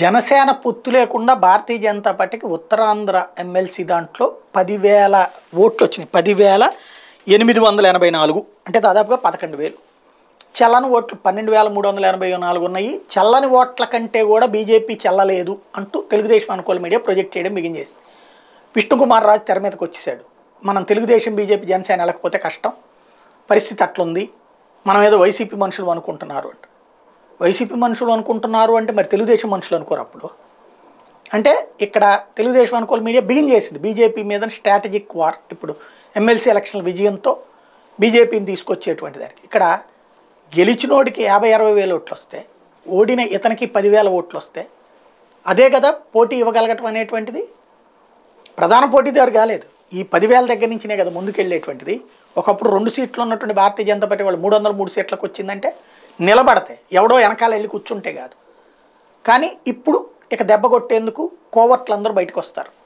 జనసేన పొత్తు లేకుండా భారతీయ జనతా పార్టీకి ఉత్తరాంధ్ర ఎమ్మెల్సీ దాంట్లో పదివేల ఓట్లు వచ్చినాయి పదివేల ఎనిమిది వందల ఎనభై నాలుగు అంటే దాదాపుగా పదకొండు వేలు చల్లని ఓట్లు పన్నెండు వేల మూడు వందల ఎనభై నాలుగు ఉన్నాయి చల్లని ఓట్ల కంటే కూడా బీజేపీ చల్లలేదు అంటూ తెలుగుదేశం అనుకూల మీడియా ప్రొజెక్ట్ చేయడం బిగించేసి విష్ణుకుమార్ రాజు తెర మీదకి వచ్చేసాడు మనం తెలుగుదేశం బీజేపీ జనసేన వెళ్ళకపోతే కష్టం పరిస్థితి అట్లుంది మనం ఏదో వైసీపీ మనుషులు అనుకుంటున్నారు అంటే వైసీపీ మనుషులు అనుకుంటున్నారు అంటే మరి తెలుగుదేశం మనుషులు అనుకోరు అప్పుడు అంటే ఇక్కడ తెలుగుదేశం అనుకోని మీడియా బిగిన్ చేసింది బీజేపీ మీద స్ట్రాటజిక్ వార్ ఇప్పుడు ఎమ్మెల్సీ ఎలక్షన్ల విజయంతో బీజేపీని తీసుకొచ్చేటువంటి దానికి ఇక్కడ గెలిచినోడికి యాభై అరవై వేల ఓట్లు వస్తాయి ఓడిన ఇతనికి పదివేల ఓట్లు వస్తాయి అదే కదా పోటీ ఇవ్వగలగటం అనేటువంటిది ప్రధాన పోటీదారు కాలేదు ఈ పదివేల దగ్గర నుంచినే కదా ముందుకెళ్ళేటువంటిది ఒకప్పుడు రెండు సీట్లు ఉన్నటువంటి భారతీయ జనతా పార్టీ వాళ్ళు మూడు వందల మూడు సీట్లకు వచ్చిందంటే నిలబడతాయి ఎవడో వెనకాల వెళ్ళి కూర్చుంటే కాదు కానీ ఇప్పుడు ఇక దెబ్బ కొట్టేందుకు అందరూ బయటకు వస్తారు